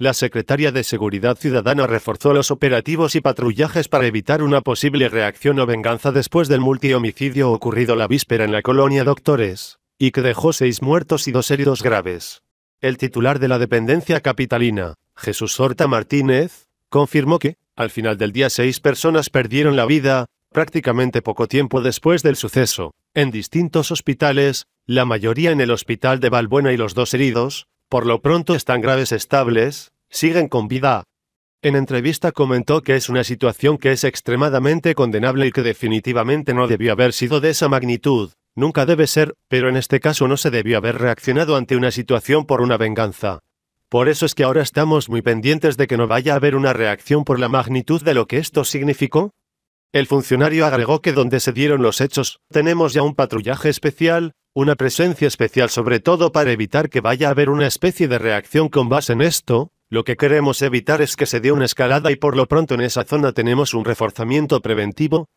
La secretaria de Seguridad Ciudadana reforzó los operativos y patrullajes para evitar una posible reacción o venganza después del multihomicidio ocurrido la víspera en la colonia Doctores, y que dejó seis muertos y dos heridos graves. El titular de la dependencia capitalina, Jesús Horta Martínez, confirmó que, al final del día, seis personas perdieron la vida, prácticamente poco tiempo después del suceso, en distintos hospitales, la mayoría en el hospital de Balbuena y los dos heridos, por lo pronto están graves estables, siguen con vida. En entrevista comentó que es una situación que es extremadamente condenable y que definitivamente no debió haber sido de esa magnitud, nunca debe ser, pero en este caso no se debió haber reaccionado ante una situación por una venganza. Por eso es que ahora estamos muy pendientes de que no vaya a haber una reacción por la magnitud de lo que esto significó. El funcionario agregó que donde se dieron los hechos, tenemos ya un patrullaje especial, una presencia especial sobre todo para evitar que vaya a haber una especie de reacción con base en esto, lo que queremos evitar es que se dé una escalada y por lo pronto en esa zona tenemos un reforzamiento preventivo,